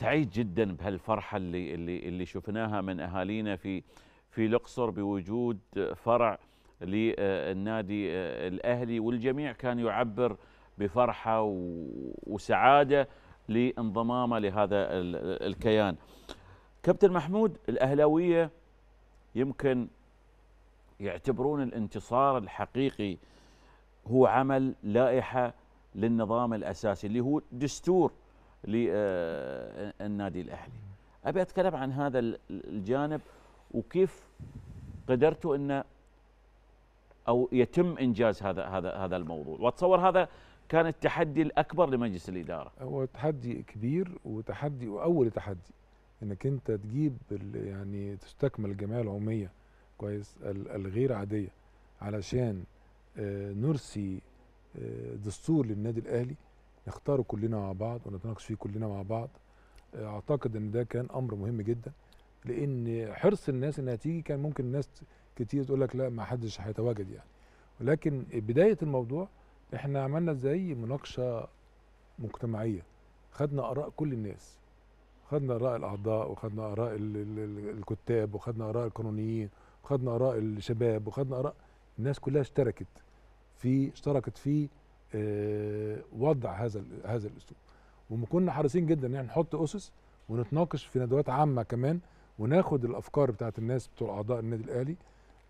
سعيد جدا بهالفرحه اللي اللي اللي شفناها من اهالينا في في الاقصر بوجود فرع للنادي الاهلي والجميع كان يعبر بفرحه وسعاده لانضمامه لهذا الكيان. كابتن محمود الاهلاويه يمكن يعتبرون الانتصار الحقيقي هو عمل لائحه للنظام الاساسي اللي هو دستور للنادي آه، الاهلي. ابي اتكلم عن هذا الجانب وكيف قدرتوا ان او يتم انجاز هذا هذا هذا الموضوع، واتصور هذا كان التحدي الاكبر لمجلس الاداره. هو تحدي كبير وتحدي واول تحدي انك انت تجيب يعني تستكمل الجمعيه العموميه كويس الغير عاديه علشان آه، نرسي آه، دستور للنادي الاهلي نختاره كلنا مع بعض ونتناقش فيه كلنا مع بعض آه، اعتقد ان ده كان امر مهم جدا لان حرص الناس انها تيجي كان ممكن الناس كتير تقول لك لا ما حدش هيتواجد يعني ولكن بدايه الموضوع احنا عملنا زي مناقشه مجتمعيه خدنا اراء كل الناس خدنا اراء الاعضاء وخدنا اراء الكتاب وخدنا اراء القانونيين وخدنا اراء الشباب وخدنا اراء الناس كلها اشتركت في اشتركت في آه، وضع هذا هذا الاسلوب وكنا حريصين جدا ان احنا نحط اسس ونتناقش في ندوات عامه كمان وناخد الافكار بتاعت الناس بتوع اعضاء النادي الاهلي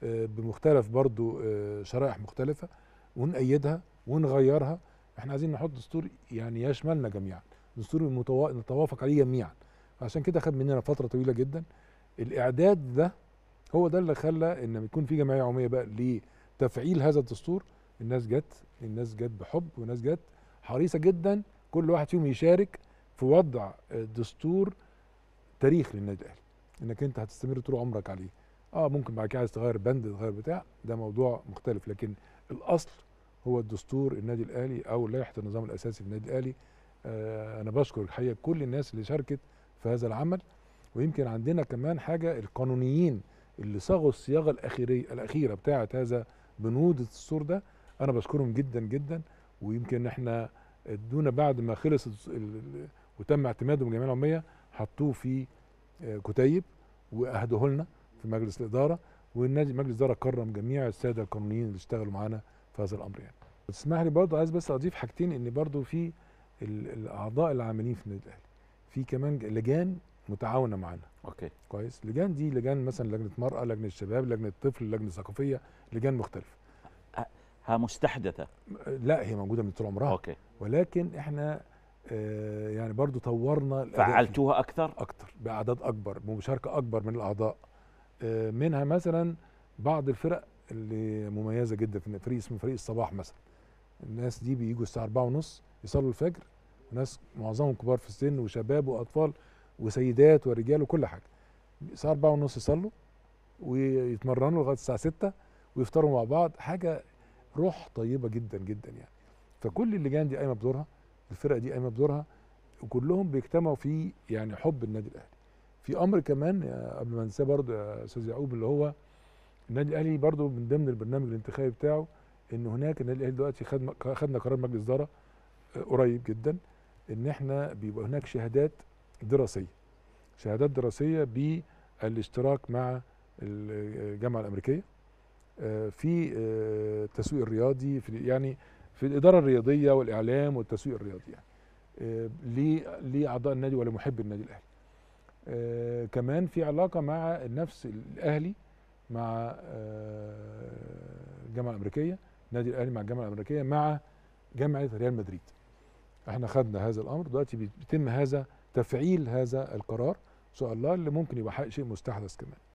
آه، بمختلف برضو آه، شرائح مختلفه ونأيدها ونغيرها احنا عايزين نحط دستور يعني يشملنا جميعا دستور نتوافق عليه جميعا عشان كده خد مننا فتره طويله جدا الاعداد ده هو ده اللي خلى ان يكون في جمعيه عموميه بقى لتفعيل هذا الدستور الناس جت الناس جت بحب وناس جت حريصه جدا كل واحد فيهم يشارك في وضع آه، دستور تاريخ للنادي الاهلي انك انت هتستمر طول عمرك عليه اه ممكن بعد كده عايز تغير بند تغير بتاع ده موضوع مختلف لكن الاصل هو الدستور النادي الاهلي او لائحه النظام الاساسي للنادي الاهلي آه انا بشكر الحقيقه كل الناس اللي شاركت في هذا العمل ويمكن عندنا كمان حاجه القانونيين اللي صاغوا الصياغه الاخيره الاخيره بتاعه هذا بنود الدستور ده انا بشكرهم جدا جدا ويمكن احنا ادونا بعد ما خلص وتم اعتمادهم الجمعيه العموميه حطوه في آه، كتيب واهدوه لنا في مجلس الاداره والنادي مجلس الاداره كرم جميع الساده القانونيين اللي اشتغلوا معانا في هذا الامر يعني. تسمح لي برضه عايز بس اضيف حاجتين ان برضه في الاعضاء اللي عاملين في النادي الاهلي في كمان لجان متعاونه معانا. اوكي. كويس؟ لجان دي لجان مثلا لجنه مرأة، لجنه شباب، لجنه طفل، لجنه ثقافيه، لجان مختلفه. مستحدثه لا هي موجوده من طول عمرها أوكي. ولكن احنا آه، يعني برضو طورنا فعلتوها اكثر اكثر باعداد اكبر بمشاركه اكبر من الاعضاء آه، منها مثلا بعض الفرق اللي مميزه جدا في فريق اسمه فريق الصباح مثلا الناس دي بيجوا الساعه 4 ونص يصلوا الفجر ناس معظمهم كبار في السن وشباب واطفال وسيدات ورجال وكل حاجه الساعه 4 ونص يصلوا ويتمرنوا لغايه الساعه 6 ويفطروا مع بعض حاجه روح طيبه جدا جدا يعني فكل اللجان دي قايمه بدورها الفرقه دي قايمه بدورها وكلهم بيجتمعوا في يعني حب النادي الاهلي في امر كمان آه، قبل ما انساه برضه يا استاذ يعقوب اللي هو النادي الاهلي برضه من ضمن البرنامج الانتخابي بتاعه ان هناك النادي الاهلي دلوقتي خد خدنا قرار مجلس اداره آه، قريب جدا ان احنا بيبقى هناك شهادات دراسيه شهادات دراسيه بالاشتراك مع آه، الجامعه الامريكيه آه، في آه، التسويق الرياضي في يعني في الاداره الرياضيه والاعلام والتسويق الرياضي يعني آه، لاعضاء النادي ولمحب النادي الاهلي كمان في علاقه مع النفس الاهلي مع الجامعه الامريكيه النادي الاهلي مع الجامعه الامريكيه مع جامعه ريال مدريد احنا خدنا هذا الامر دلوقتي بيتم هذا تفعيل هذا القرار ان شاء الله اللي ممكن يبقى شيء مستحدث كمان